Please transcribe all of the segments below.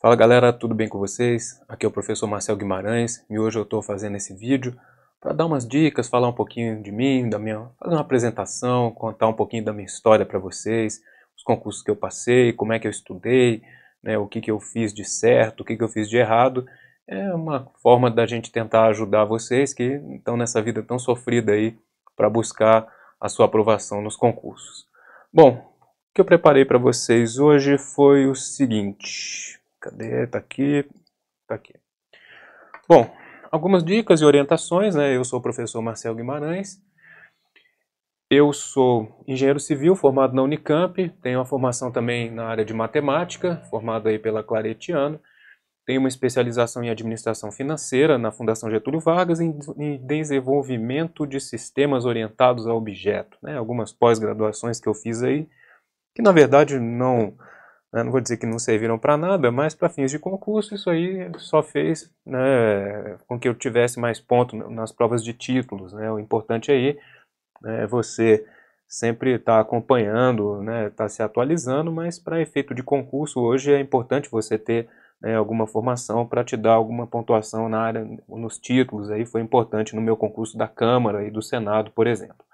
Fala galera, tudo bem com vocês? Aqui é o professor Marcel Guimarães e hoje eu estou fazendo esse vídeo para dar umas dicas, falar um pouquinho de mim, da minha, fazer uma apresentação, contar um pouquinho da minha história para vocês, os concursos que eu passei, como é que eu estudei, né, o que, que eu fiz de certo, o que, que eu fiz de errado. É uma forma da gente tentar ajudar vocês que estão nessa vida tão sofrida aí para buscar a sua aprovação nos concursos. Bom, o que eu preparei para vocês hoje foi o seguinte Cadê? Tá aqui. Tá aqui. Bom, algumas dicas e orientações, né? Eu sou o professor Marcelo Guimarães. Eu sou engenheiro civil formado na Unicamp, tenho uma formação também na área de matemática, formado aí pela Claretiano. Tenho uma especialização em administração financeira na Fundação Getúlio Vargas em, desenvolvimento de sistemas orientados a objeto. Né? Algumas pós-graduações que eu fiz aí, que na verdade não né? Não vou dizer que não serviram para nada, mas para fins de concurso isso aí só fez né, com que eu tivesse mais ponto nas provas de títulos. Né? O importante aí né, é você sempre estar tá acompanhando, estar né, tá se atualizando, mas para efeito de concurso hoje é importante você ter né, alguma formação para te dar alguma pontuação na área, nos títulos, aí foi importante no meu concurso da Câmara e do Senado, por exemplo.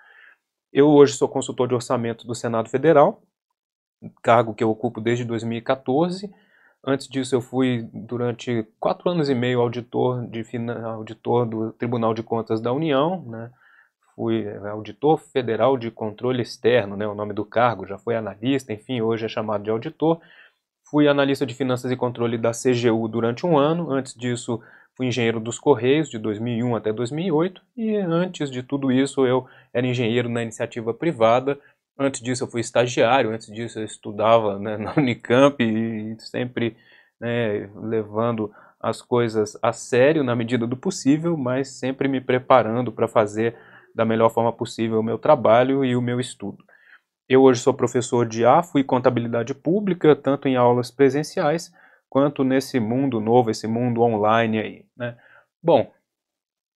Eu hoje sou consultor de orçamento do Senado Federal, cargo que eu ocupo desde 2014. Antes disso, eu fui durante quatro anos e meio auditor, de, auditor do Tribunal de Contas da União, né? fui é, auditor federal de controle externo, né, o nome do cargo, já foi analista, enfim, hoje é chamado de auditor. Fui analista de finanças e controle da CGU durante um ano, antes disso fui engenheiro dos Correios de 2001 até 2008 e antes de tudo isso eu era engenheiro na iniciativa privada Antes disso eu fui estagiário, antes disso eu estudava né, na Unicamp e sempre né, levando as coisas a sério na medida do possível, mas sempre me preparando para fazer da melhor forma possível o meu trabalho e o meu estudo. Eu hoje sou professor de AFO e contabilidade pública, tanto em aulas presenciais quanto nesse mundo novo, esse mundo online aí. Né? Bom,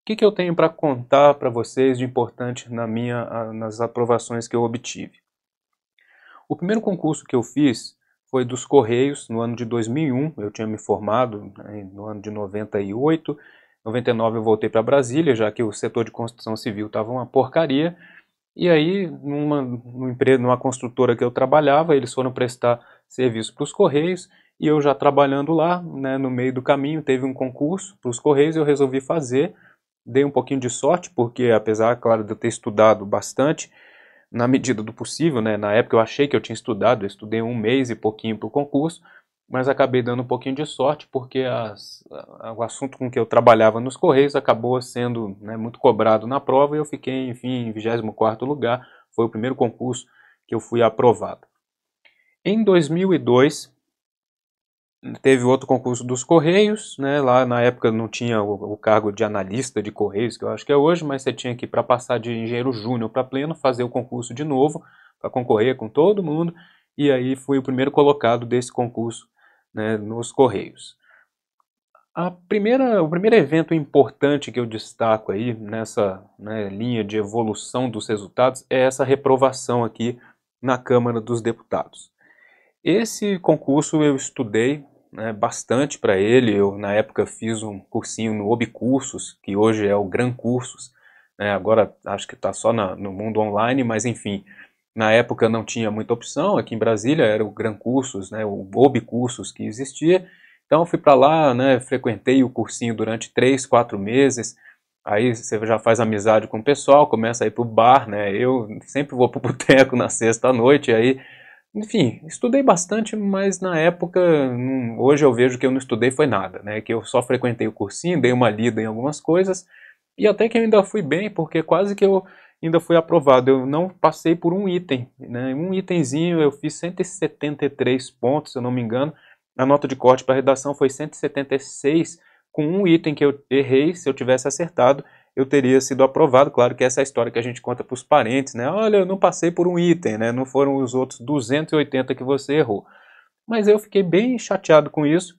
que, que eu tenho para contar para vocês de importante na minha, nas aprovações que eu obtive? O primeiro concurso que eu fiz foi dos Correios, no ano de 2001, eu tinha me formado né, no ano de 98, 99 eu voltei para Brasília, já que o setor de construção civil estava uma porcaria, e aí numa, numa, empresa, numa construtora que eu trabalhava, eles foram prestar serviço para os Correios, e eu já trabalhando lá, né, no meio do caminho, teve um concurso para os Correios, e eu resolvi fazer, dei um pouquinho de sorte, porque apesar, claro, de eu ter estudado bastante, na medida do possível, né? Na época eu achei que eu tinha estudado, eu estudei um mês e pouquinho para o concurso, mas acabei dando um pouquinho de sorte porque as, a, o assunto com que eu trabalhava nos Correios acabou sendo né, muito cobrado na prova e eu fiquei, enfim, em 24º lugar, foi o primeiro concurso que eu fui aprovado. Em 2002, teve outro concurso dos Correios, né? Lá na época não tinha o, o, cargo de analista de Correios, que eu acho que é hoje, mas você tinha que, para passar de engenheiro júnior para pleno, fazer o concurso de novo, para concorrer com todo mundo, e aí fui o primeiro colocado desse concurso né, nos Correios. A primeira, o primeiro evento importante que eu destaco aí nessa né, linha de evolução dos resultados é essa reprovação aqui na Câmara dos Deputados. Esse concurso eu estudei né, bastante para ele. Eu, na época, fiz um cursinho no Obcursos, que hoje é o Gran Cursos. Né, agora acho que está só na, no mundo online, mas enfim. Na época não tinha muita opção, aqui em Brasília era o Gran Cursos, né, o Obcursos que existia. Então fui para lá, né, frequentei o cursinho durante três, quatro meses. Aí você já faz amizade com o pessoal, começa a ir para o bar, né? Eu sempre vou para o boteco na sexta-noite, aí enfim, estudei bastante, mas na época, hoje eu vejo que eu não estudei foi nada, né? Que eu só frequentei o cursinho, dei uma lida em algumas coisas, e até que eu ainda fui bem, porque quase que eu ainda fui aprovado. Eu não passei por um item, né? Um itemzinho eu fiz 173 pontos, se eu não me engano. A nota de corte para redação foi 176, com um item que eu errei, se eu tivesse acertado, eu teria sido aprovado. Claro que essa é a história que a gente conta para os parentes, né? Olha, eu não passei por um item, né? Não foram os outros 280 que você errou. Mas eu fiquei bem chateado com isso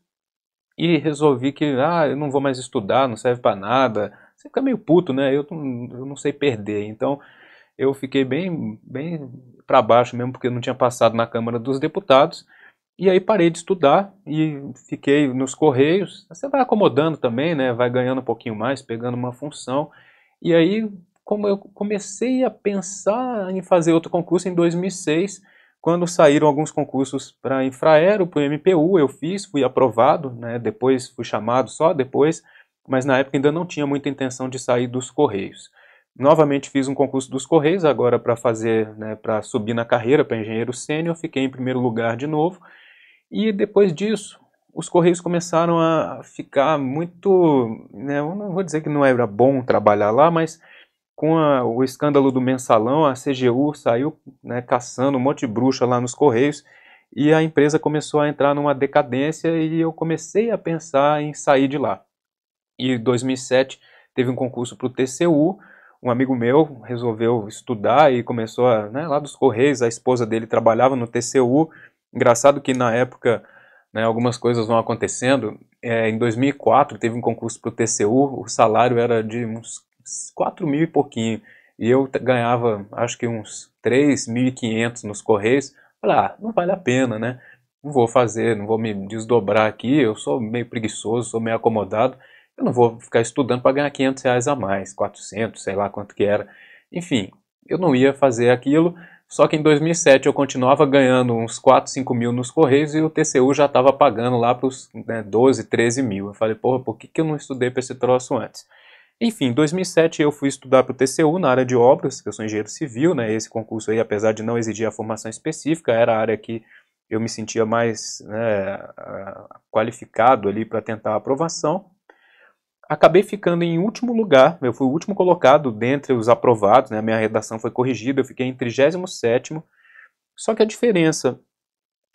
e resolvi que, ah, eu não vou mais estudar, não serve para nada. Você fica meio puto, né? Eu, eu não sei perder. Então, eu fiquei bem, bem para baixo mesmo, porque eu não tinha passado na Câmara dos Deputados. E aí parei de estudar e fiquei nos correios. Você vai acomodando também, né? Vai ganhando um pouquinho mais, pegando uma função. E aí, como eu comecei a pensar em fazer outro concurso em 2006, quando saíram alguns concursos para infraero, para o MPU, eu fiz, fui aprovado, né? depois fui chamado só depois, mas na época ainda não tinha muita intenção de sair dos Correios. Novamente fiz um concurso dos Correios, agora para fazer, né, para subir na carreira para engenheiro sênior, fiquei em primeiro lugar de novo, e depois disso, os Correios começaram a ficar muito. Né, não vou dizer que não era bom trabalhar lá, mas com a, o escândalo do mensalão, a CGU saiu né, caçando um monte de bruxa lá nos Correios e a empresa começou a entrar numa decadência e eu comecei a pensar em sair de lá. E em 2007 teve um concurso para o TCU. Um amigo meu resolveu estudar e começou a, né, lá dos Correios, a esposa dele trabalhava no TCU Engraçado que na época né, algumas coisas vão acontecendo. É, em 2004 teve um concurso para o TCU, o salário era de uns 4 mil e pouquinho. E eu ganhava acho que uns 3.500 nos Correios. Falei, ah, não vale a pena, né? Não vou fazer, não vou me desdobrar aqui. Eu sou meio preguiçoso, sou meio acomodado. Eu não vou ficar estudando para ganhar 500 reais a mais, 400, sei lá quanto que era. Enfim, eu não ia fazer aquilo. Só que em 2007 eu continuava ganhando uns 4, 5 mil nos Correios e o TCU já estava pagando lá para os né, 12, 13 mil. Eu falei, porra, por que, que eu não estudei para esse troço antes? Enfim, em 2007 eu fui estudar para o TCU na área de obras, que eu sou engenheiro civil, né? Esse concurso aí, apesar de não exigir a formação específica, era a área que eu me sentia mais né, qualificado ali para tentar a aprovação acabei ficando em último lugar, eu fui o último colocado dentre os aprovados, né? a minha redação foi corrigida, eu fiquei em 37º. Só que a diferença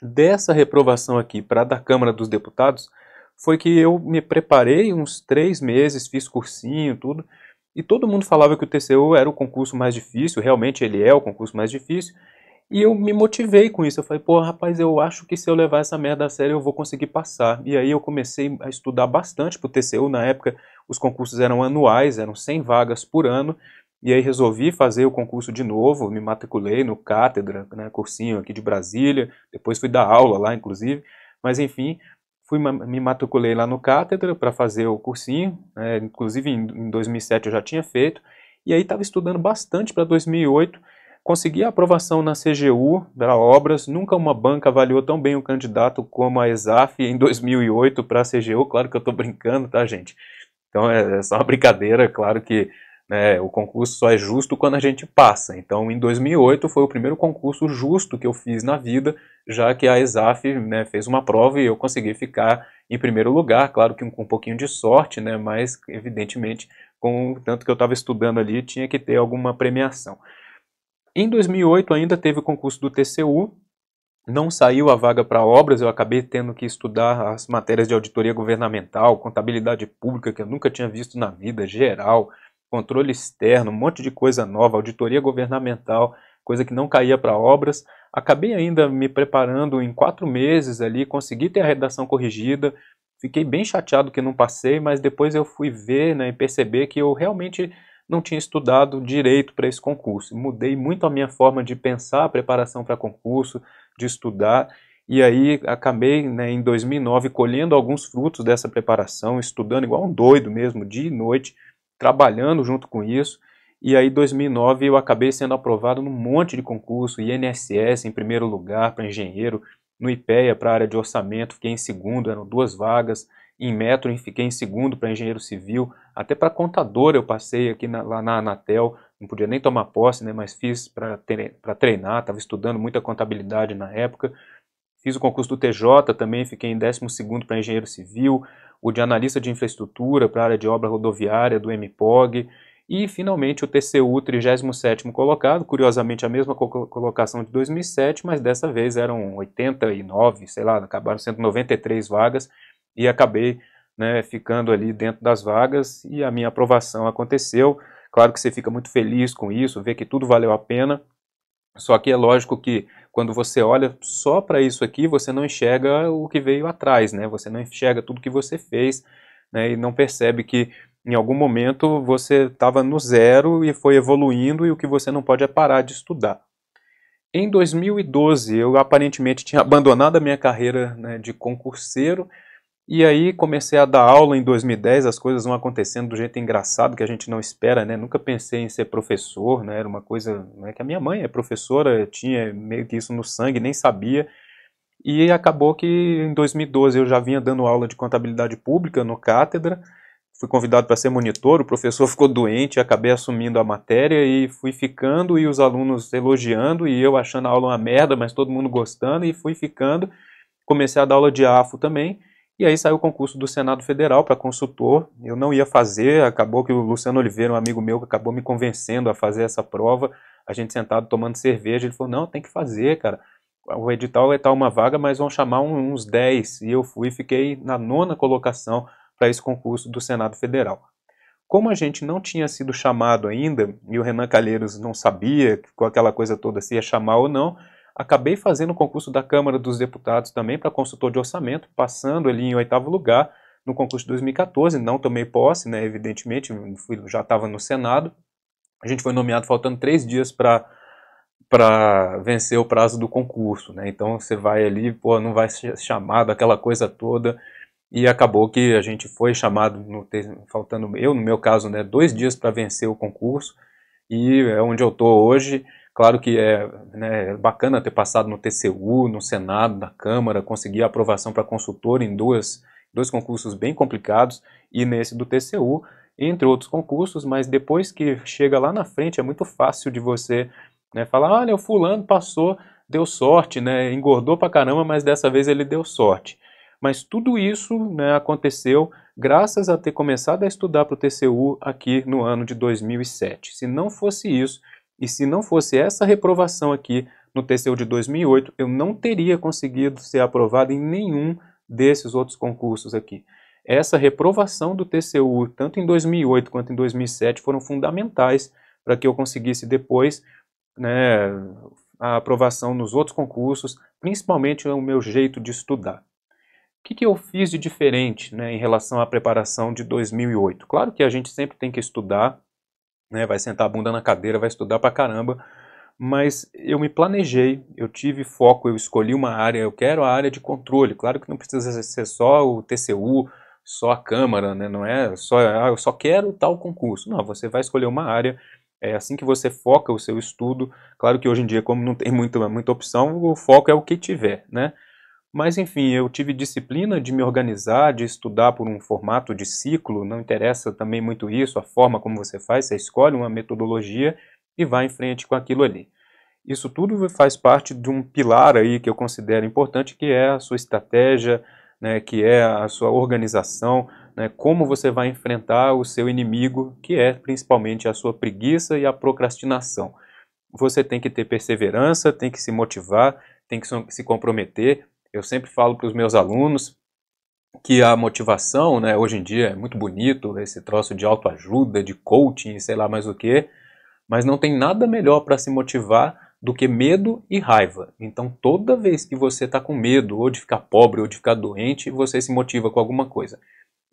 dessa reprovação aqui para da Câmara dos Deputados foi que eu me preparei uns três meses, fiz cursinho, tudo, e todo mundo falava que o TCU era o concurso mais difícil, realmente ele é o concurso mais difícil, e eu me motivei com isso. Eu falei, pô, rapaz, eu acho que se eu levar essa merda a sério eu vou conseguir passar. E aí eu comecei a estudar bastante pro TCU. Na época, os concursos eram anuais, eram 100 vagas por ano. E aí resolvi fazer o concurso de novo, me matriculei no Cátedra, né, cursinho aqui de Brasília, depois fui dar aula lá, inclusive. Mas enfim, fui me matriculei lá no Cátedra para fazer o cursinho, né, inclusive em, em 2007 eu já tinha feito. E aí estava estudando bastante para 2008 Consegui a aprovação na CGU da obras. Nunca uma banca avaliou tão bem o candidato como a ESAF em 2008 para a CGU. Claro que eu estou brincando, tá, gente? Então é, é só uma brincadeira. Claro que né, o concurso só é justo quando a gente passa. Então, em 2008 foi o primeiro concurso justo que eu fiz na vida, já que a ESAF né, fez uma prova e eu consegui ficar em primeiro lugar. Claro que com um, um pouquinho de sorte, né, mas evidentemente com o tanto que eu estava estudando ali, tinha que ter alguma premiação. Em 2008 ainda teve o concurso do TCU, não saiu a vaga para obras, eu acabei tendo que estudar as matérias de auditoria governamental, contabilidade pública que eu nunca tinha visto na vida, geral, controle externo, um monte de coisa nova, auditoria governamental, coisa que não caía para obras. Acabei ainda me preparando em quatro meses ali, consegui ter a redação corrigida, fiquei bem chateado que não passei, mas depois eu fui ver né, e perceber que eu realmente não tinha estudado direito para esse concurso. Mudei muito a minha forma de pensar a preparação para concurso, de estudar, e aí acabei né, em 2009 colhendo alguns frutos dessa preparação, estudando igual um doido mesmo, dia e noite, trabalhando junto com isso. E aí, 2009, eu acabei sendo aprovado num monte de concurso, INSS em primeiro lugar para engenheiro, no IPEA para área de orçamento, fiquei em segundo, eram duas vagas em metro, e fiquei em segundo para engenheiro civil, até para contador eu passei aqui na, lá na Anatel, não podia nem tomar posse, né, mas fiz para treinar, estava estudando muita contabilidade na época. Fiz o concurso do TJ também, fiquei em 12 para engenheiro civil, o de analista de infraestrutura para a área de obra rodoviária do MPOG, e finalmente o TCU 37 colocado, curiosamente a mesma colocação de 2007, mas dessa vez eram 89, sei lá, acabaram sendo 93 vagas, e acabei né, ficando ali dentro das vagas e a minha aprovação aconteceu. Claro que você fica muito feliz com isso, vê que tudo valeu a pena, só que é lógico que quando você olha só para isso aqui, você não enxerga o que veio atrás, né? Você não enxerga tudo que você fez né? e não percebe que em algum momento você estava no zero e foi evoluindo e o que você não pode é parar de estudar. Em 2012, eu aparentemente tinha abandonado a minha carreira né, de concurseiro e aí comecei a dar aula em 2010, as coisas vão acontecendo do jeito engraçado que a gente não espera, né? Nunca pensei em ser professor, né? Era uma coisa né? que a minha mãe é professora, tinha meio que isso no sangue, nem sabia. E acabou que em 2012 eu já vinha dando aula de contabilidade pública no cátedra, fui convidado para ser monitor, o professor ficou doente, acabei assumindo a matéria e fui ficando e os alunos elogiando e eu achando a aula uma merda, mas todo mundo gostando e fui ficando. Comecei a dar aula de AFO também e aí saiu o concurso do Senado Federal para consultor. Eu não ia fazer, acabou que o Luciano Oliveira, um amigo meu, acabou me convencendo a fazer essa prova. A gente sentado tomando cerveja, ele falou: "Não, tem que fazer, cara. O edital é tal uma vaga, mas vão chamar uns 10". E eu fui e fiquei na nona colocação para esse concurso do Senado Federal. Como a gente não tinha sido chamado ainda, e o Renan Calheiros não sabia com aquela coisa toda se ia chamar ou não, Acabei fazendo o concurso da Câmara dos Deputados também para consultor de orçamento, passando ali em oitavo lugar no concurso de 2014. Não tomei posse, né, evidentemente, fui, já estava no Senado. A gente foi nomeado faltando três dias para para vencer o prazo do concurso, né? Então você vai ali, pô, não vai ser chamado aquela coisa toda e acabou que a gente foi chamado no, faltando eu no meu caso, né, dois dias para vencer o concurso e é onde eu estou hoje. Claro que é né, bacana ter passado no TCU, no Senado, na Câmara, conseguir aprovação para consultor em duas, dois concursos bem complicados, e nesse do TCU, entre outros concursos, mas depois que chega lá na frente é muito fácil de você né, falar, olha, o fulano passou, deu sorte, né, engordou pra caramba, mas dessa vez ele deu sorte. Mas tudo isso né, aconteceu graças a ter começado a estudar para o TCU aqui no ano de 2007. Se não fosse isso, e se não fosse essa reprovação aqui no TCU de 2008, eu não teria conseguido ser aprovado em nenhum desses outros concursos aqui. Essa reprovação do TCU, tanto em 2008 quanto em 2007, foram fundamentais para que eu conseguisse depois né, a aprovação nos outros concursos, principalmente o meu jeito de estudar. O que, que eu fiz de diferente né, em relação à preparação de 2008? Claro que a gente sempre tem que estudar, né? Vai sentar a bunda na cadeira, vai estudar pra caramba. Mas eu me planejei, eu tive foco, eu escolhi uma área, eu quero a área de controle. Claro que não precisa ser só o TCU, só a Câmara, né? Não é só, ah, eu só quero tal concurso. Não, você vai escolher uma área é assim que você foca o seu estudo. Claro que hoje em dia, como não tem muita muita opção, o foco é o que tiver, né? Mas enfim, eu tive disciplina de me organizar, de estudar por um formato de ciclo, não interessa também muito isso, a forma como você faz, você escolhe uma metodologia e vai em frente com aquilo ali. Isso tudo faz parte de um pilar aí que eu considero importante, que é a sua estratégia, né, que é a sua organização, né, como você vai enfrentar o seu inimigo, que é principalmente a sua preguiça e a procrastinação. Você tem que ter perseverança, tem que se motivar, tem que se comprometer, eu sempre falo para os meus alunos que a motivação, né, hoje em dia é muito bonito esse troço de autoajuda, de coaching, sei lá mais o que, mas não tem nada melhor para se motivar do que medo e raiva. Então, toda vez que você está com medo, ou de ficar pobre, ou de ficar doente, você se motiva com alguma coisa.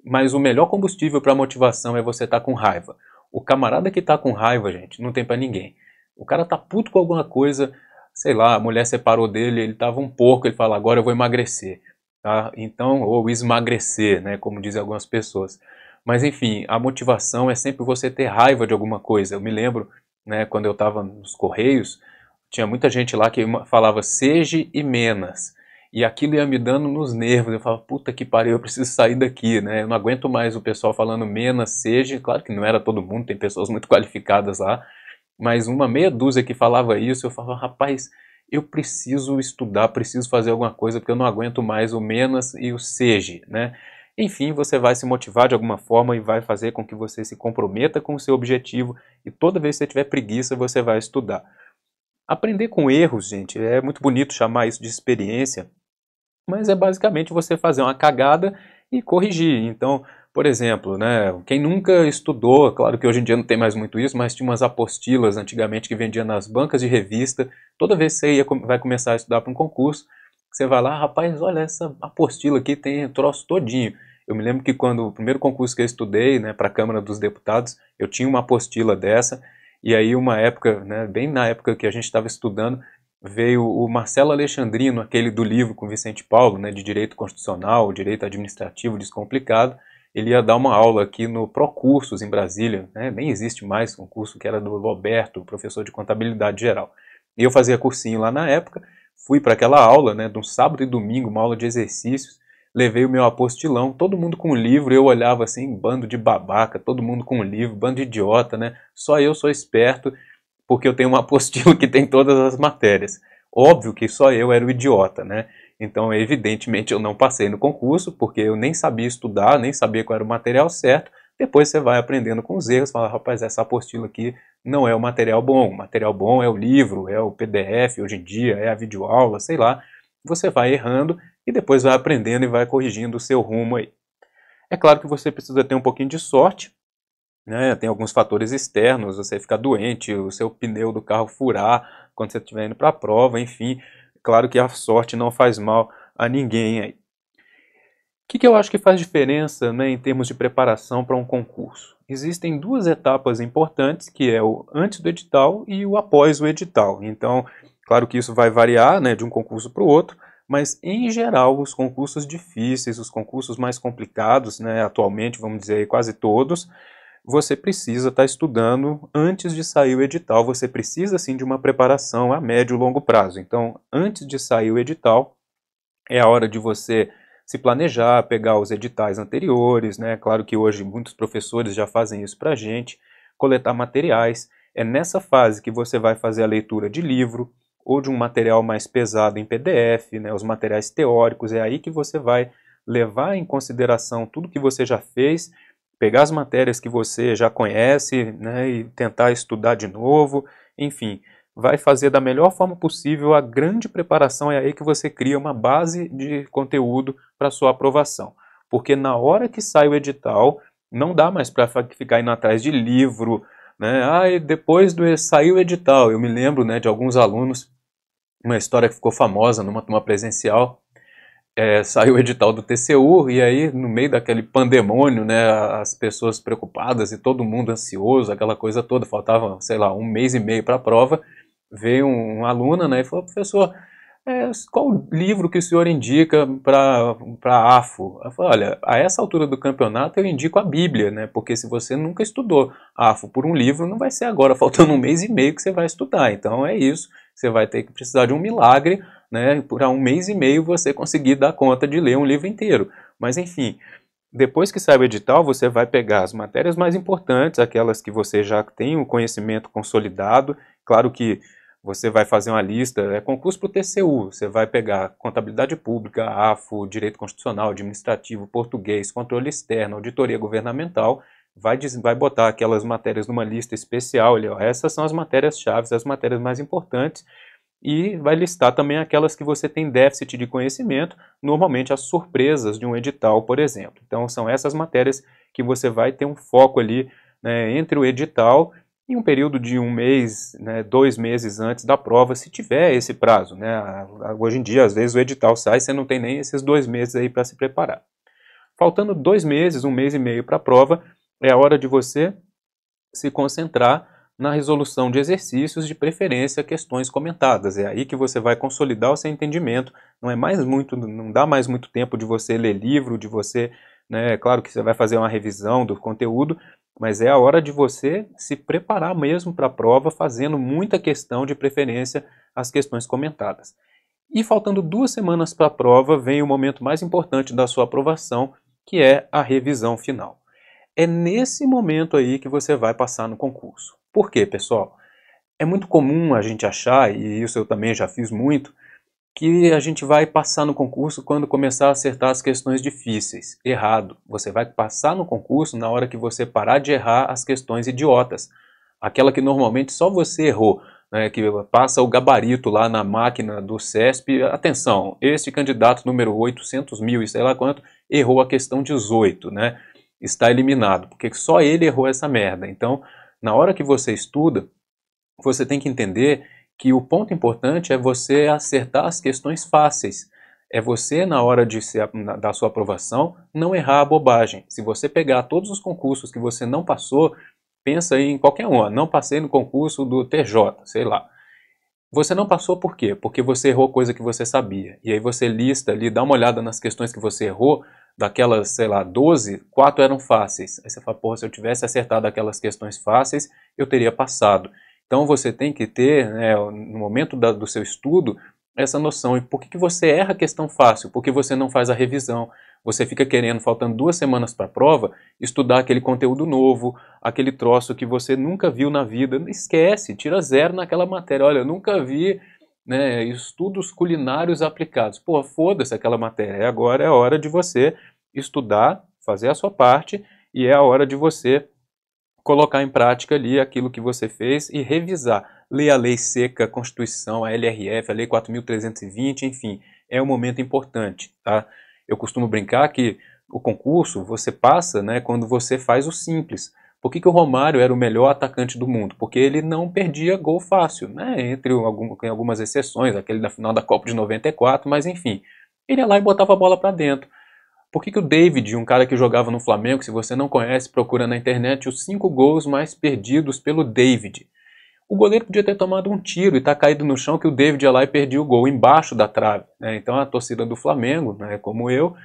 Mas o melhor combustível para motivação é você estar tá com raiva. O camarada que está com raiva, gente, não tem para ninguém. O cara está puto com alguma coisa, sei lá, a mulher separou dele, ele estava um porco, ele fala, agora eu vou emagrecer. Tá? Então, ou esmagrecer, né, como dizem algumas pessoas. Mas enfim, a motivação é sempre você ter raiva de alguma coisa. Eu me lembro, né, quando eu estava nos Correios, tinha muita gente lá que falava seja e menos. E aquilo ia me dando nos nervos. Eu falava, puta que pariu, eu preciso sair daqui, né? Eu não aguento mais o pessoal falando menos, seja. Claro que não era todo mundo, tem pessoas muito qualificadas lá mas uma meia dúzia que falava isso, eu falava, rapaz, eu preciso estudar, preciso fazer alguma coisa, porque eu não aguento mais o menos e o seja, né? Enfim, você vai se motivar de alguma forma e vai fazer com que você se comprometa com o seu objetivo e toda vez que você tiver preguiça, você vai estudar. Aprender com erros, gente, é muito bonito chamar isso de experiência, mas é basicamente você fazer uma cagada e corrigir. Então, por exemplo, né, quem nunca estudou, claro que hoje em dia não tem mais muito isso, mas tinha umas apostilas antigamente que vendia nas bancas de revista. Toda vez que você ia, vai começar a estudar para um concurso, você vai lá, rapaz, olha essa apostila aqui, tem troço todinho. Eu me lembro que quando o primeiro concurso que eu estudei né, para a Câmara dos Deputados, eu tinha uma apostila dessa, e aí uma época, né, bem na época que a gente estava estudando, veio o Marcelo Alexandrino, aquele do livro com Vicente Paulo, né, de Direito Constitucional, Direito Administrativo Descomplicado, ele ia dar uma aula aqui no Procursos, em Brasília. Né? Nem existe mais um curso que era do Roberto, professor de contabilidade geral. E eu fazia cursinho lá na época, fui para aquela aula, né, de um sábado e domingo, uma aula de exercícios, levei o meu apostilão, todo mundo com o livro, eu olhava assim, bando de babaca, todo mundo com o livro, bando de idiota, né? Só eu sou esperto, porque eu tenho uma apostila que tem todas as matérias. Óbvio que só eu era o idiota, né? Então, evidentemente, eu não passei no concurso, porque eu nem sabia estudar, nem sabia qual era o material certo. Depois você vai aprendendo com os erros, fala, rapaz, essa apostila aqui não é o material bom. O material bom é o livro, é o PDF hoje em dia, é a videoaula, sei lá. Você vai errando e depois vai aprendendo e vai corrigindo o seu rumo aí. É claro que você precisa ter um pouquinho de sorte, né? Tem alguns fatores externos, você ficar doente, o seu pneu do carro furar quando você estiver indo para a prova, enfim. Claro que a sorte não faz mal a ninguém aí. O que, que eu acho que faz diferença né, em termos de preparação para um concurso? Existem duas etapas importantes, que é o antes do edital e o após o edital. Então, claro que isso vai variar né, de um concurso para o outro, mas em geral os concursos difíceis, os concursos mais complicados, né, atualmente vamos dizer quase todos, você precisa estar tá estudando antes de sair o edital, você precisa sim de uma preparação a médio e longo prazo. Então, antes de sair o edital, é a hora de você se planejar, pegar os editais anteriores, né? Claro que hoje muitos professores já fazem isso para a gente, coletar materiais. É nessa fase que você vai fazer a leitura de livro ou de um material mais pesado em PDF, né? Os materiais teóricos, é aí que você vai levar em consideração tudo que você já fez pegar as matérias que você já conhece né, e tentar estudar de novo, enfim, vai fazer da melhor forma possível a grande preparação, é aí que você cria uma base de conteúdo para sua aprovação. Porque na hora que sai o edital, não dá mais para ficar indo atrás de livro, né? Ah, e depois do saiu o edital, eu me lembro, né, de alguns alunos, uma história que ficou famosa numa turma presencial, é, saiu o edital do TCU e aí no meio daquele pandemônio, né, as pessoas preocupadas e todo mundo ansioso, aquela coisa toda, faltava, sei lá, um mês e meio para a prova, veio um, uma aluna, né, e falou, professor, é, qual livro que o senhor indica para a AFO? Eu falei, olha, a essa altura do campeonato eu indico a Bíblia, né, porque se você nunca estudou AFO por um livro, não vai ser agora, faltando um mês e meio que você vai estudar, então é isso, você vai ter que precisar de um milagre né, um mês e meio você conseguir dar conta de ler um livro inteiro. Mas enfim, depois que sai o edital, você vai pegar as matérias mais importantes, aquelas que você já tem o conhecimento consolidado. Claro que você vai fazer uma lista, é concurso para o TCU, você vai pegar contabilidade pública, AFO, direito constitucional, administrativo, português, controle externo, auditoria governamental, vai, vai botar aquelas matérias numa lista especial, essas são as matérias-chave, as matérias mais importantes, e vai listar também aquelas que você tem déficit de conhecimento, normalmente as surpresas de um edital, por exemplo. Então são essas matérias que você vai ter um foco ali né, entre o edital e um período de um mês, né, dois meses antes da prova, se tiver esse prazo. Né? Hoje em dia, às vezes, o edital sai, você não tem nem esses dois meses aí para se preparar. Faltando dois meses, um mês e meio para a prova, é a hora de você se concentrar na resolução de exercícios, de preferência questões comentadas. É aí que você vai consolidar o seu entendimento. Não é mais muito, não dá mais muito tempo de você ler livro, de você, né, é claro que você vai fazer uma revisão do conteúdo, mas é a hora de você se preparar mesmo para a prova, fazendo muita questão de preferência às questões comentadas. E faltando duas semanas para a prova, vem o momento mais importante da sua aprovação, que é a revisão final. É nesse momento aí que você vai passar no concurso. Por quê, pessoal? É muito comum a gente achar, e isso eu também já fiz muito, que a gente vai passar no concurso quando começar a acertar as questões difíceis. Errado. Você vai passar no concurso na hora que você parar de errar as questões idiotas. Aquela que normalmente só você errou, né, que passa o gabarito lá na máquina do CESP. Atenção, este candidato número 800 mil e sei lá quanto, errou a questão 18, né? Está eliminado, porque só ele errou essa merda. Então, na hora que você estuda, você tem que entender que o ponto importante é você acertar as questões fáceis. É você, na hora de ser, na, da sua aprovação, não errar a bobagem. Se você pegar todos os concursos que você não passou, pensa em qualquer um. Não passei no concurso do TJ, sei lá. Você não passou por quê? Porque você errou coisa que você sabia. E aí você lista ali, dá uma olhada nas questões que você errou, daquelas, sei lá, 12, quatro eram fáceis. Aí você fala, porra, se eu tivesse acertado aquelas questões fáceis, eu teria passado. Então você tem que ter, né, no momento da, do seu estudo, essa noção. E por que, que você erra a questão fácil? Porque você não faz a revisão. Você fica querendo, faltando duas semanas para a prova, estudar aquele conteúdo novo, aquele troço que você nunca viu na vida. Esquece, tira zero naquela matéria. Olha, eu nunca vi né, estudos culinários aplicados. Pô, foda-se aquela matéria. Agora é a hora de você estudar, fazer a sua parte e é a hora de você colocar em prática ali aquilo que você fez e revisar. Ler a lei seca, a Constituição, a LRF, a lei 4320, enfim, é um momento importante, tá? Eu costumo brincar que o concurso você passa, né, quando você faz o simples. Por que, que o Romário era o melhor atacante do mundo? Porque ele não perdia gol fácil, né? entre algumas exceções, aquele da final da Copa de 94, mas enfim. Ele ia lá e botava a bola para dentro. Por que, que o David, um cara que jogava no Flamengo, se você não conhece, procura na internet os cinco gols mais perdidos pelo David? O goleiro podia ter tomado um tiro e tá caído no chão que o David ia lá e perdia o gol embaixo da trave. Né? Então a torcida do Flamengo, né, como eu,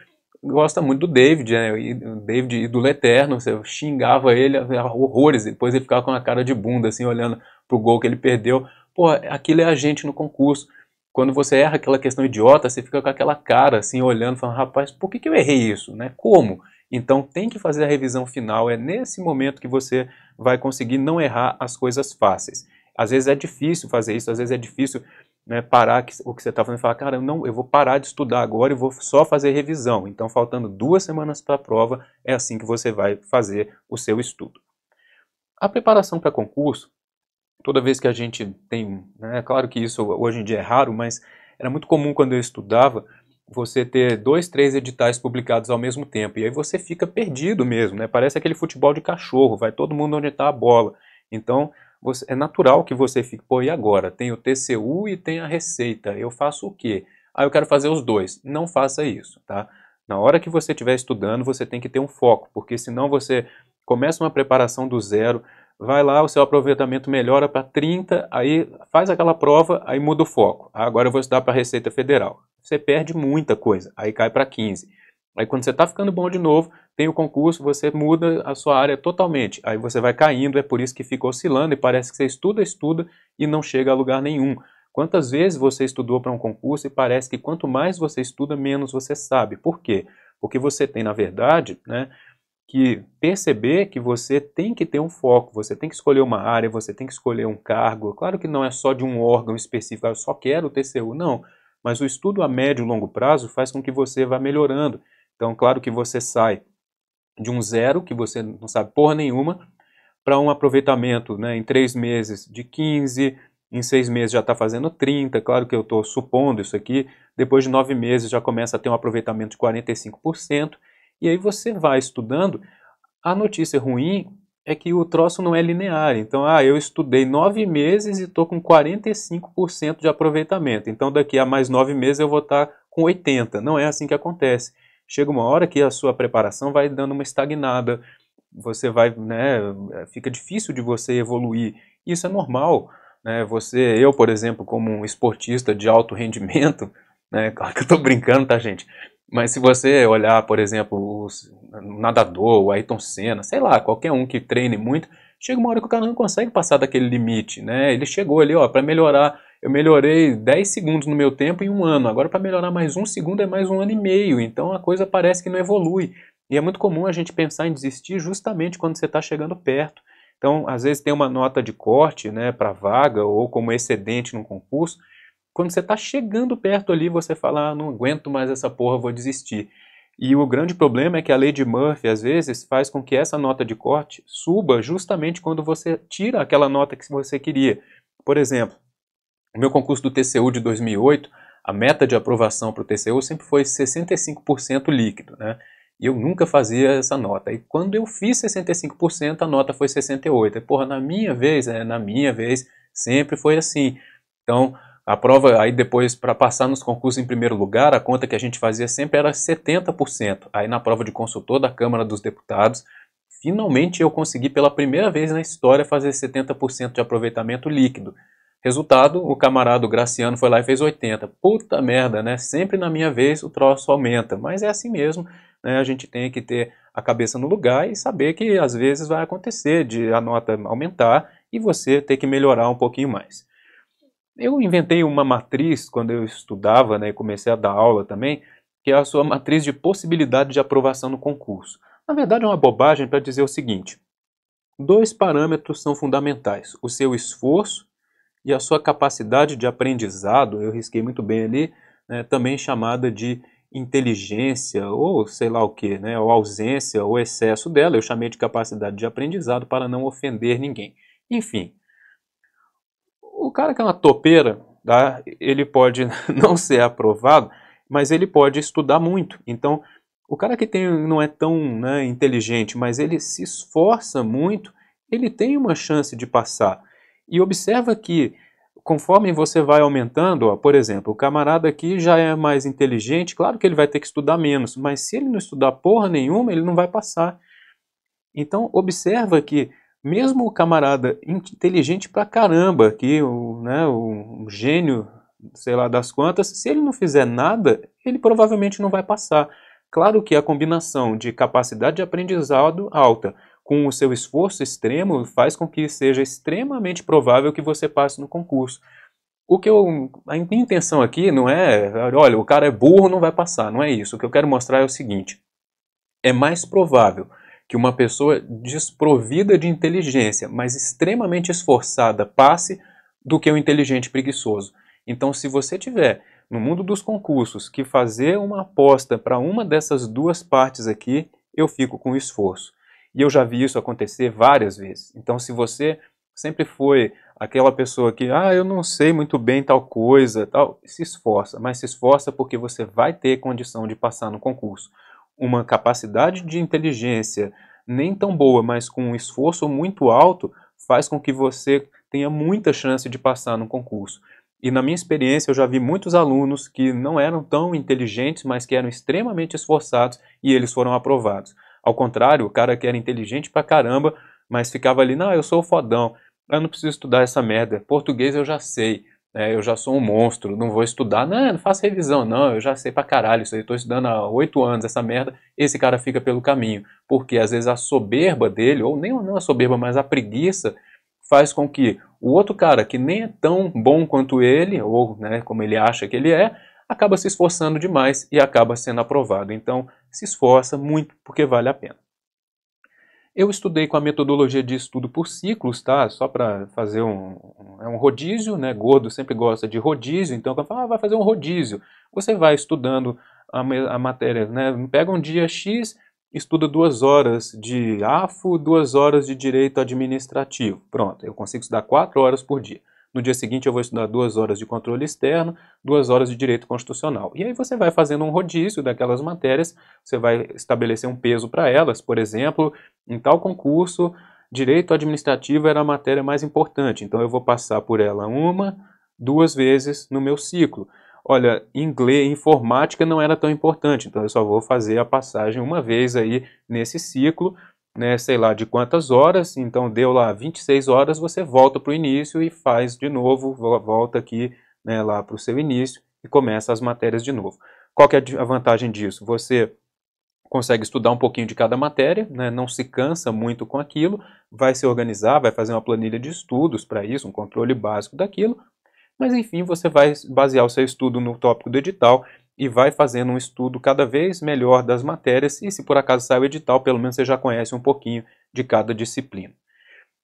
gosta muito do David, né? O David do eterno, você xingava ele horrores, e depois ele ficava com a cara de bunda, assim, olhando pro gol que ele perdeu. Pô, aquilo é a gente no concurso. Quando você erra aquela questão idiota, você fica com aquela cara, assim, olhando, falando, rapaz, por que, que eu errei isso, né? Como? Então tem que fazer a revisão final, é nesse momento que você vai conseguir não errar as coisas fáceis. Às vezes é difícil fazer isso, às vezes é difícil né, parar que, o que você está fazendo e falar, cara, não, eu vou parar de estudar agora e vou só fazer revisão. Então, faltando duas semanas para a prova, é assim que você vai fazer o seu estudo. A preparação para concurso, toda vez que a gente tem, né, é claro que isso hoje em dia é raro, mas era muito comum quando eu estudava, você ter dois, três editais publicados ao mesmo tempo. E aí você fica perdido mesmo, né? Parece aquele futebol de cachorro, vai todo mundo onde está a bola. Então, você, é natural que você fique, pô, e agora? Tem o TCU e tem a receita, eu faço o quê? Ah, eu quero fazer os dois. Não faça isso, tá? Na hora que você estiver estudando, você tem que ter um foco, porque senão você começa uma preparação do zero, vai lá, o seu aproveitamento melhora para 30, aí faz aquela prova, aí muda o foco. Ah, agora eu vou estudar para a Receita Federal. Você perde muita coisa, aí cai para 15. Aí quando você está ficando bom de novo, tem o concurso, você muda a sua área totalmente. Aí você vai caindo, é por isso que fica oscilando e parece que você estuda, estuda e não chega a lugar nenhum. Quantas vezes você estudou para um concurso e parece que quanto mais você estuda, menos você sabe. Por quê? Porque você tem, na verdade, né, que perceber que você tem que ter um foco, você tem que escolher uma área, você tem que escolher um cargo. Claro que não é só de um órgão específico, ah, eu só quero o TCU, não. Mas o estudo a médio e longo prazo faz com que você vá melhorando. Então, claro que você sai de um zero, que você não sabe porra nenhuma, para um aproveitamento né, em três meses de 15, em seis meses já está fazendo 30, claro que eu estou supondo isso aqui, depois de nove meses já começa a ter um aproveitamento de 45%, e aí você vai estudando. A notícia ruim é que o troço não é linear, então, ah, eu estudei nove meses e estou com 45% de aproveitamento, então daqui a mais nove meses eu vou estar tá com 80%, não é assim que acontece chega uma hora que a sua preparação vai dando uma estagnada, você vai, né, eh, fica difícil de você evoluir. Isso é normal, né? Você, eu, por exemplo, como um esportista de alto rendimento, né, claro que eu estou brincando, tá, gente? Mas se você olhar, por exemplo, o nadador, o Ayrton Senna, sei lá, qualquer um que treine muito, chega uma hora que o cara não consegue passar daquele limite, né? Ele chegou ali, ó, para melhorar eu melhorei 10 segundos no meu tempo em um ano. Agora, para melhorar mais um segundo, é mais um ano e meio. Então, a coisa parece que não evolui. E é muito comum a gente pensar em desistir justamente quando você está chegando perto. Então, às vezes tem uma nota de corte né, para vaga ou como excedente num concurso. Quando você está chegando perto ali, você fala, ah, não aguento mais essa porra, vou desistir. E o grande problema é que a lei de Murphy, às vezes, faz com que essa nota de corte suba justamente quando você tira aquela nota que você queria. Por exemplo, no meu concurso do TCU de 2008, a meta de aprovação para o TCU sempre foi 65% líquido, né? E eu nunca fazia essa nota. E quando eu fiz 65%, a nota foi 68%. E, porra, na minha vez, é, na minha vez, sempre foi assim. Então, a prova, aí depois, para passar nos concursos em primeiro lugar, a conta que a gente fazia sempre era 70%. Aí na prova de consultor da Câmara dos Deputados, finalmente eu consegui pela primeira vez na história fazer 70% de aproveitamento líquido. Resultado, o camarada Graciano foi lá e fez 80. Puta merda, né? Sempre na minha vez o troço aumenta, mas é assim mesmo, né? A gente tem que ter a cabeça no lugar e saber que às vezes vai acontecer de a nota aumentar e você ter que melhorar um pouquinho mais. Eu inventei uma matriz quando eu estudava, né, e comecei a dar aula também, que é a sua matriz de possibilidade de aprovação no concurso. Na verdade é uma bobagem para dizer o seguinte: dois parâmetros são fundamentais: o seu esforço e a sua capacidade de aprendizado, eu risquei muito bem ali, né, também chamada de inteligência ou sei lá o que, né, ou ausência ou excesso dela, eu chamei de capacidade de aprendizado para não ofender ninguém. Enfim, o cara que é uma topeira, tá, ele pode não ser aprovado, mas ele pode estudar muito. Então, o cara que tem, não é tão né, inteligente, mas ele se esforça muito, ele tem uma chance de passar. E observa que conforme você vai aumentando, ó, por exemplo, o camarada aqui já é mais inteligente, claro que ele vai ter que estudar menos, mas se ele não estudar porra nenhuma, ele não vai passar. Então, observa que mesmo o camarada inteligente pra caramba, que o, né, o, o gênio, sei lá das quantas, se ele não fizer nada, ele provavelmente não vai passar. Claro que a combinação de capacidade de aprendizado alta com o seu esforço extremo, faz com que seja extremamente provável que você passe no concurso. O que eu, a minha intenção aqui não é, olha, o cara é burro, não vai passar, não é isso. O que eu quero mostrar é o seguinte: é mais provável que uma pessoa desprovida de inteligência, mas extremamente esforçada, passe do que o um inteligente preguiçoso. Então, se você tiver no mundo dos concursos que fazer uma aposta para uma dessas duas partes aqui, eu fico com esforço. E eu já vi isso acontecer várias vezes. Então, se você sempre foi aquela pessoa que, ah, eu não sei muito bem tal coisa, tal, se esforça, mas se esforça porque você vai ter condição de passar no concurso. Uma capacidade de inteligência nem tão boa, mas com um esforço muito alto, faz com que você tenha muita chance de passar no concurso. E na minha experiência, eu já vi muitos alunos que não eram tão inteligentes, mas que eram extremamente esforçados e eles foram aprovados. Ao contrário, o cara que era inteligente pra caramba, mas ficava ali, não, eu sou fodão, eu não preciso estudar essa merda, português eu já sei, né, eu já sou um monstro, não vou estudar, não, não faço revisão, não, eu já sei pra caralho isso aí, tô estudando há oito anos essa merda, esse cara fica pelo caminho, porque às vezes a soberba dele, ou nem não a soberba, mas a preguiça, faz com que o outro cara, que nem é tão bom quanto ele, ou né, como ele acha que ele é, acaba se esforçando demais e acaba sendo aprovado. Então, se esforça muito porque vale a pena. Eu estudei com a metodologia de estudo por ciclos, tá? Só para fazer um, é um rodízio, né? Gordo sempre gosta de rodízio, então quando fala, ah, vai fazer um rodízio, você vai estudando a, a matéria, né? Pega um dia X, estuda duas horas de AFO, duas horas de direito administrativo. Pronto, eu consigo estudar quatro horas por dia no dia seguinte eu vou estudar duas horas de controle externo, duas horas de direito constitucional. E aí você vai fazendo um rodízio daquelas matérias, você vai estabelecer um peso para elas, por exemplo, em tal concurso, direito administrativo era a matéria mais importante, então eu vou passar por ela uma, duas vezes no meu ciclo. Olha, inglês, informática não era tão importante, então eu só vou fazer a passagem uma vez aí nesse ciclo, né, sei lá de quantas horas, então deu lá 26 horas, você volta para o início e faz de novo, volta aqui né, lá para o seu início e começa as matérias de novo. Qual que é a vantagem disso? Você consegue estudar um pouquinho de cada matéria, né, não se cansa muito com aquilo, vai se organizar, vai fazer uma planilha de estudos para isso, um controle básico daquilo, mas enfim, você vai basear o seu estudo no tópico do edital e vai fazendo um estudo cada vez melhor das matérias e se por acaso sai o edital, pelo menos você já conhece um pouquinho de cada disciplina.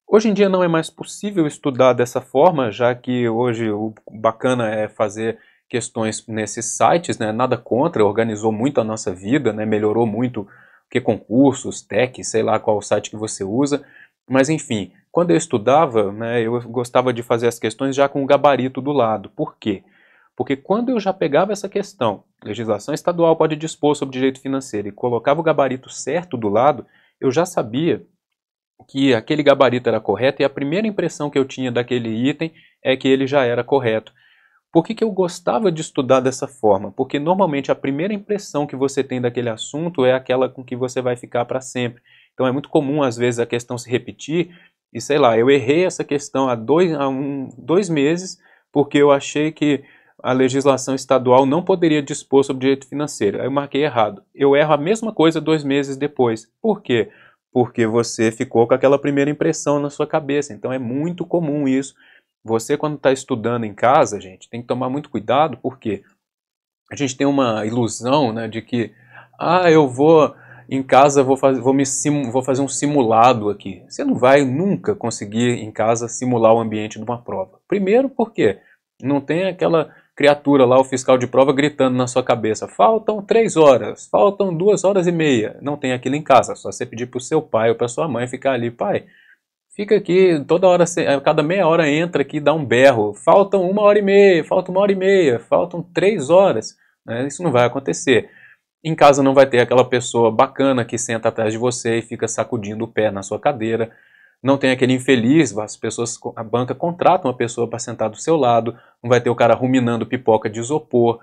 Hoje em dia não é mais possível estudar dessa forma, já que hoje o bacana é fazer questões nesses sites, né? nada contra, organizou muito a nossa vida, né? melhorou muito que concursos, tech, sei lá qual site que você usa, mas enfim, quando eu estudava, né, eu gostava de fazer as questões já com o gabarito do lado. Por quê? Porque quando eu já pegava essa questão, legislação estadual pode dispor sobre direito financeiro, e colocava o gabarito certo do lado, eu já sabia que aquele gabarito era correto e a primeira impressão que eu tinha daquele item é que ele já era correto. Por que, que eu gostava de estudar dessa forma? Porque normalmente a primeira impressão que você tem daquele assunto é aquela com que você vai ficar para sempre. Então é muito comum, às vezes, a questão se repetir e sei lá, eu errei essa questão há dois, há um, dois meses porque eu achei que a legislação estadual não poderia dispor sobre direito financeiro. Aí eu marquei errado. Eu erro a mesma coisa dois meses depois. Por quê? Porque você ficou com aquela primeira impressão na sua cabeça. Então é muito comum isso. Você, quando está estudando em casa, gente, tem que tomar muito cuidado, porque a gente tem uma ilusão né, de que, ah, eu vou em casa, vou, faz, vou, me sim, vou fazer um simulado aqui. Você não vai nunca conseguir em casa simular o ambiente de uma prova. Primeiro, porque não tem aquela criatura lá, o fiscal de prova, gritando na sua cabeça: faltam três horas, faltam duas horas e meia. Não tem aquilo em casa, só você pedir para o seu pai ou para sua mãe ficar ali, pai. Fica aqui, toda hora, cada meia hora entra aqui e dá um berro. Faltam uma hora e meia, falta uma hora e meia, faltam três horas. Né? Isso não vai acontecer. Em casa não vai ter aquela pessoa bacana que senta atrás de você e fica sacudindo o pé na sua cadeira não tem aquele infeliz, as pessoas, a banca contrata uma pessoa para sentar do seu lado, não vai ter o cara ruminando pipoca de isopor,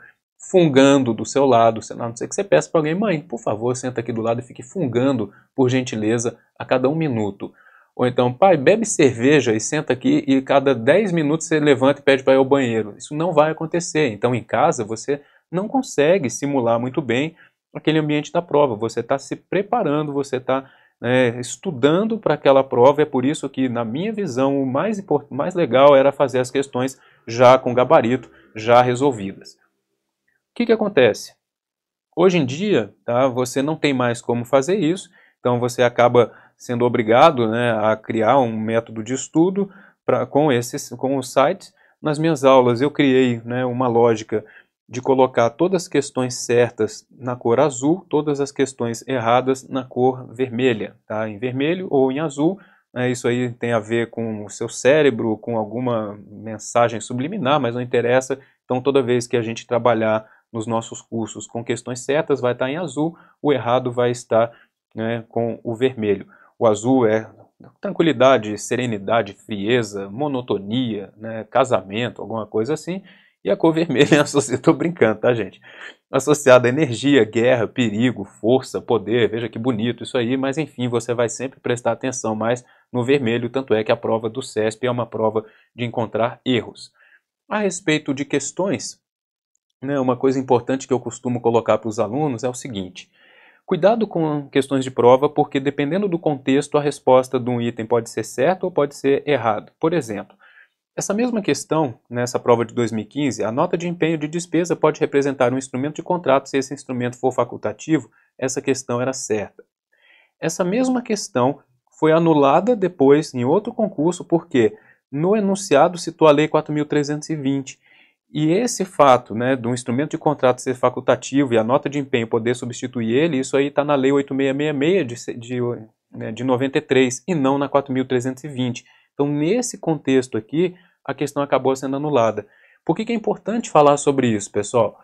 fungando do seu lado, a não sei que você peça para alguém, mãe, por favor, senta aqui do lado e fique fungando, por gentileza, a cada um minuto. Ou então, pai, bebe cerveja e senta aqui e cada 10 minutos você levanta e pede para ir ao banheiro. Isso não vai acontecer. Então, em casa, você não consegue simular muito bem aquele ambiente da prova. Você está se preparando, você está né, estudando para aquela prova. É por isso que, na minha visão, o mais, mais legal era fazer as questões já com gabarito, já resolvidas. O que, que acontece? Hoje em dia, tá, você não tem mais como fazer isso, então você acaba sendo obrigado né, a criar um método de estudo pra, com, esses, com os sites. Nas minhas aulas eu criei né, uma lógica de colocar todas as questões certas na cor azul, todas as questões erradas na cor vermelha, tá? em vermelho ou em azul. é Isso aí tem a ver com o seu cérebro, com alguma mensagem subliminar, mas não interessa. Então, toda vez que a gente trabalhar nos nossos cursos com questões certas, vai estar em azul, o errado vai estar né, com o vermelho. O azul é tranquilidade, serenidade, frieza, monotonia, né, casamento, alguma coisa assim. E a cor vermelha é associada, tô brincando, tá, gente? Associada a energia, guerra, perigo, força, poder, veja que bonito isso aí, mas enfim, você vai sempre prestar atenção mais no vermelho, tanto é que a prova do CESP é uma prova de encontrar erros. A respeito de questões, né, uma coisa importante que eu costumo colocar para os alunos é o seguinte, Cuidado com questões de prova, porque dependendo do contexto, a resposta de um item pode ser certa ou pode ser errado. Por exemplo, essa mesma questão, nessa prova de 2015, a nota de empenho de despesa pode representar um instrumento de contrato se esse instrumento for facultativo, essa questão era certa. Essa mesma questão foi anulada depois em outro concurso, porque no enunciado citou a Lei 4.320, e esse fato né, do instrumento de contrato ser facultativo e a nota de empenho poder substituir ele, isso aí está na Lei 8666 de, de, né, de 93 e não na 4.320. Então, nesse contexto aqui, a questão acabou sendo anulada. Por que, que é importante falar sobre isso, pessoal?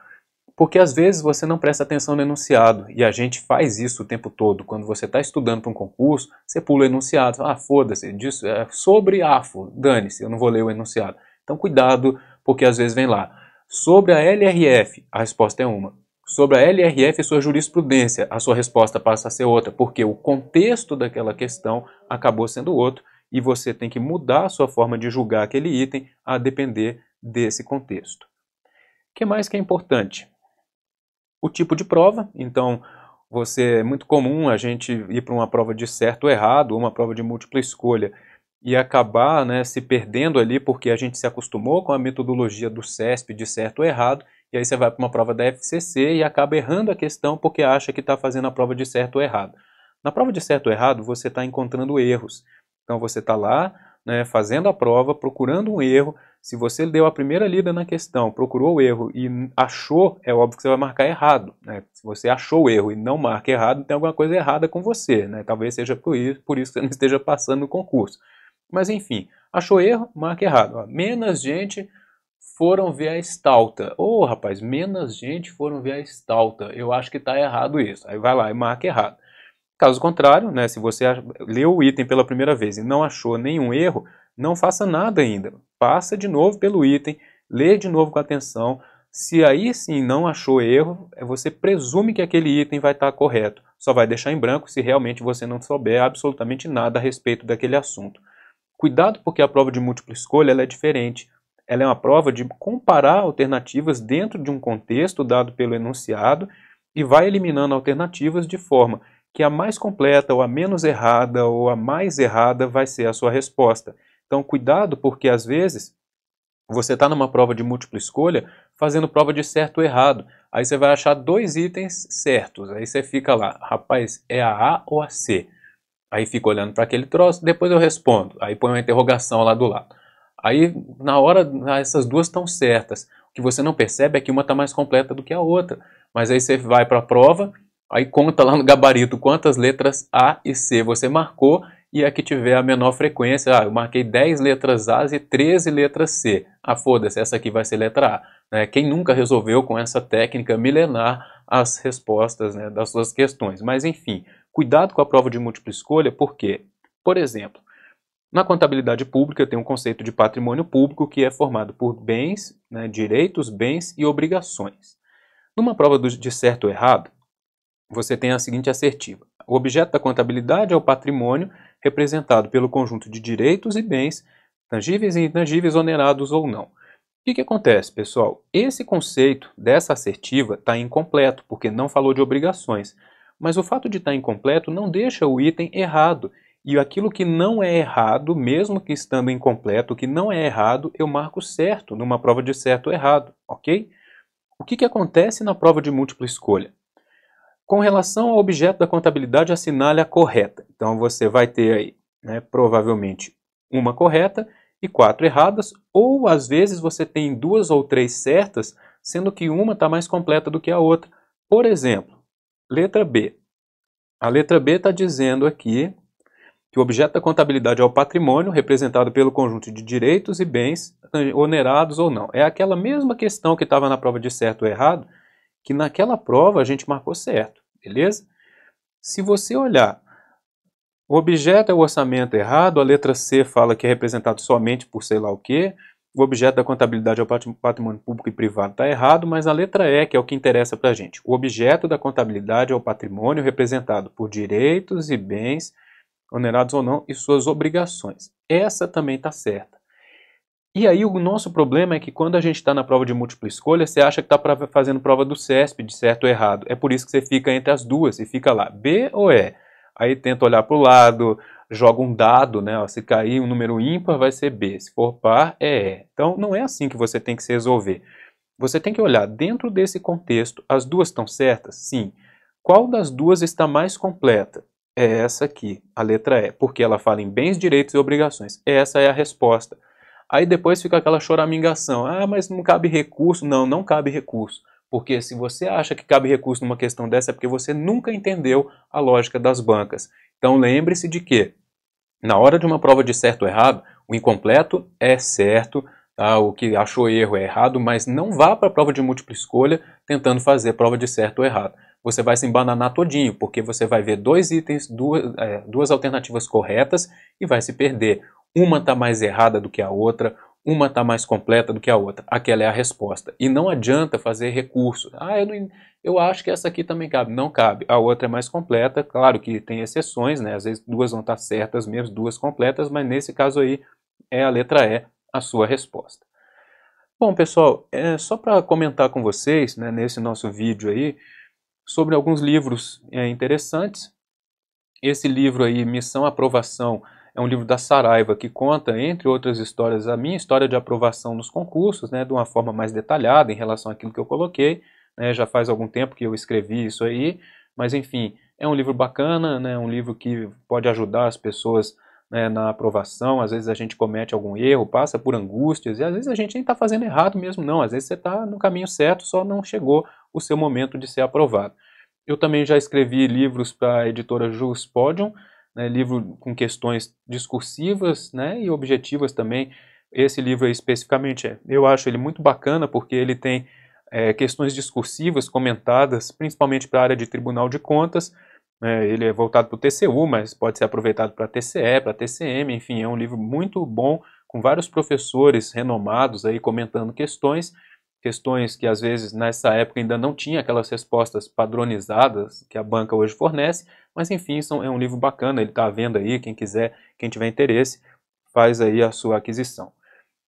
Porque às vezes você não presta atenção no enunciado, e a gente faz isso o tempo todo. Quando você está estudando para um concurso, você pula o enunciado, ah, foda-se, disso é sobre AFO, ah, dane-se, eu não vou ler o enunciado. Então cuidado, porque às vezes vem lá, sobre a LRF, a resposta é uma. Sobre a LRF e sua jurisprudência, a sua resposta passa a ser outra, porque o contexto daquela questão acabou sendo outro e você tem que mudar a sua forma de julgar aquele item a depender desse contexto. O que mais que é importante? O tipo de prova, então você é muito comum a gente ir para uma prova de certo ou errado, ou uma prova de múltipla escolha, e acabar né, se perdendo ali porque a gente se acostumou com a metodologia do CESP de certo ou errado, e aí você vai para uma prova da FCC e acaba errando a questão porque acha que está fazendo a prova de certo ou errado. Na prova de certo ou errado, você está encontrando erros. Então você está lá né, fazendo a prova, procurando um erro. Se você deu a primeira lida na questão, procurou o erro e achou, é óbvio que você vai marcar errado. Né? Se você achou o erro e não marca errado, tem alguma coisa errada com você. Né? Talvez seja por isso, por isso que você não esteja passando no concurso. Mas enfim, achou erro, marca errado. Ó, menos gente foram ver a estalta. Ô, oh, rapaz, menos gente foram ver a estalta. Eu acho que está errado isso. Aí vai lá e marca errado. Caso contrário, né, se você leu o item pela primeira vez e não achou nenhum erro, não faça nada ainda. Passa de novo pelo item, lê de novo com atenção. Se aí sim não achou erro, é, você presume que aquele item vai estar correto. Só vai deixar em branco se realmente você não souber absolutamente nada a respeito daquele assunto. Cuidado porque a prova de múltipla escolha é diferente. Ela é uma prova de comparar alternativas dentro de um contexto dado pelo enunciado e vai eliminando alternativas de forma que a mais completa ou a menos errada ou a mais errada vai ser a sua resposta. Então, cuidado, porque às vezes você está numa prova de múltipla escolha fazendo prova de certo ou errado. Aí você vai achar dois itens certos. Aí você fica lá, rapaz, é a A ou a C? Aí fica olhando para aquele troço, depois eu respondo. Aí põe uma interrogação lá do lado. Aí, na hora, essas duas estão certas. O que você não percebe é que uma está mais completa do que a outra. Mas aí você vai para a prova, Aí conta lá no gabarito quantas letras A e C você marcou e a que tiver a menor frequência, ah, eu marquei 10 letras A e 13 letras C. Ah, foda-se, essa aqui vai ser letra A. Né? Quem nunca resolveu com essa técnica milenar as respostas né, das suas questões. Mas enfim, cuidado com a prova de múltipla escolha, porque, por exemplo, na contabilidade pública tem um conceito de patrimônio público que é formado por bens, né, direitos, bens e obrigações. Numa prova de certo ou errado, você tem a seguinte assertiva: o objeto da contabilidade é o patrimônio representado pelo conjunto de direitos e bens, tangíveis e intangíveis, onerados ou não. O que, que acontece, pessoal? Esse conceito dessa assertiva está incompleto, porque não falou de obrigações. Mas o fato de estar tá incompleto não deixa o item errado. E aquilo que não é errado, mesmo que estando incompleto, o que não é errado, eu marco certo numa prova de certo ou errado, ok? O que, que acontece na prova de múltipla escolha? Com relação ao objeto da contabilidade, assinale a correta. Então você vai ter aí, né, provavelmente, uma correta e quatro erradas, ou às vezes você tem duas ou três certas, sendo que uma está mais completa do que a outra. Por exemplo, letra B. A letra B está dizendo aqui que o objeto da contabilidade é o patrimônio, representado pelo conjunto de direitos e bens, onerados ou não. É aquela mesma questão que estava na prova de certo ou errado, que naquela prova a gente marcou certo, beleza? Se você olhar o objeto é o orçamento errado, a letra C fala que é representado somente por sei lá o quê, o objeto da contabilidade é o patrimônio público e privado, está errado, mas a letra E, que é o que interessa para a gente. O objeto da contabilidade é o patrimônio representado por direitos e bens, onerados ou não, e suas obrigações. Essa também está certa. E aí o nosso problema é que quando a gente está na prova de múltipla escolha, você acha que está fazendo prova do CESP, de certo ou errado. É por isso que você fica entre as duas e fica lá, B ou E. Aí tenta olhar para o lado, joga um dado, né? Ó, se cair um número ímpar, vai ser B. Se for par, é E. Então não é assim que você tem que se resolver. Você tem que olhar dentro desse contexto, as duas estão certas? Sim. Qual das duas está mais completa? É essa aqui, a letra E, porque ela fala em bens, direitos e obrigações. Essa é a resposta. Aí depois fica aquela choramingação. Ah, mas não cabe recurso. Não, não cabe recurso. Porque se você acha que cabe recurso numa questão dessa, é porque você nunca entendeu a lógica das bancas. Então lembre-se de que, na hora de uma prova de certo ou errado, o incompleto é certo, tá? o que achou erro é errado, mas não vá para a prova de múltipla escolha tentando fazer prova de certo ou errado. Você vai se embananar todinho, porque você vai ver dois itens, duas, é, duas alternativas corretas e vai se perder uma está mais errada do que a outra, uma está mais completa do que a outra. Aquela é a resposta. E não adianta fazer recurso. Ah, eu, não, eu acho que essa aqui também cabe. Não cabe. A outra é mais completa. Claro que tem exceções, né? Às vezes duas não estão tá certas mesmo, duas completas, mas nesse caso aí é a letra E a sua resposta. Bom, pessoal, é só para comentar com vocês, né, nesse nosso vídeo aí, sobre alguns livros é, interessantes. Esse livro aí, Missão Aprovação, é um livro da Saraiva que conta, entre outras histórias, a minha história de aprovação nos concursos, né, de uma forma mais detalhada em relação àquilo que eu coloquei. Né, já faz algum tempo que eu escrevi isso aí, mas enfim, é um livro bacana, né, um livro que pode ajudar as pessoas né, na aprovação. Às vezes a gente comete algum erro, passa por angústias, e às vezes a gente nem está fazendo errado mesmo, não. Às vezes você está no caminho certo, só não chegou o seu momento de ser aprovado. Eu também já escrevi livros para a editora Jus Podium, né, livro com questões discursivas né, e objetivas também. Esse livro especificamente, é, eu acho ele muito bacana porque ele tem é, questões discursivas comentadas, principalmente para a área de Tribunal de Contas. É, ele é voltado para o TCU, mas pode ser aproveitado para TCE, para TCM, enfim, é um livro muito bom, com vários professores renomados aí comentando questões questões que às vezes nessa época ainda não tinha aquelas respostas padronizadas que a banca hoje fornece, mas enfim, são, é um livro bacana, ele está à venda aí, quem quiser, quem tiver interesse, faz aí a sua aquisição.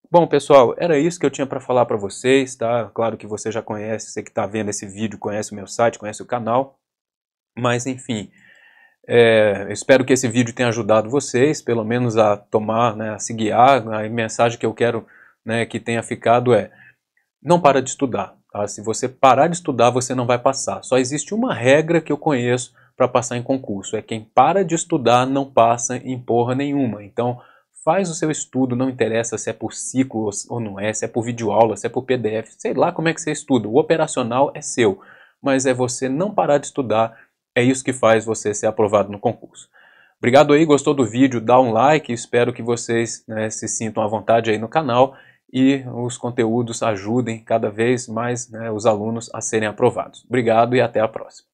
Bom, pessoal, era isso que eu tinha para falar para vocês, tá? Claro que você já conhece, você que está vendo esse vídeo, conhece o meu site, conhece o canal, mas enfim, é, espero que esse vídeo tenha ajudado vocês, pelo menos a tomar, né, a se guiar, a mensagem que eu quero né, que tenha ficado é não para de estudar. Tá? Se você parar de estudar, você não vai passar. Só existe uma regra que eu conheço para passar em concurso: é quem para de estudar não passa em porra nenhuma. Então, faz o seu estudo, não interessa se é por ciclo ou não é, se é por videoaula, se é por PDF, sei lá como é que você estuda. O operacional é seu, mas é você não parar de estudar, é isso que faz você ser aprovado no concurso. Obrigado aí, gostou do vídeo, dá um like, espero que vocês né, se sintam à vontade aí no canal e os conteúdos ajudem cada vez mais né, os alunos a serem aprovados. Obrigado e até a próxima.